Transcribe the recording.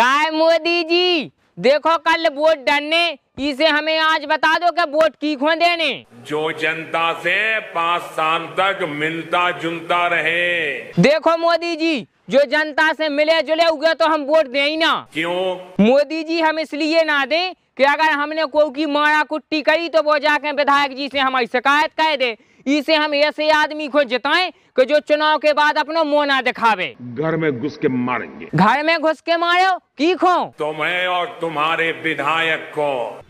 काय मोदी जी देखो कल वोट डरने इसे हमें आज बता दो कि वोट की खो देने जो जनता से पाँच साल तक मिलता जुलता रहे देखो मोदी जी जो जनता से मिले जुले हुए तो हम वोट दे ही ना क्यों मोदी जी हम इसलिए ना दें कि अगर हमने कोई की मारा कुट्टी करी तो वो जाके विधायक जी से हमारी शिकायत कह दे इसे हम ऐसे आदमी को जिताए कि जो चुनाव के बाद अपना मोना दिखावे घर में घुस के मारेंगे घर में घुस के मारो की खो तुम्हें और तुम्हारे विधायक को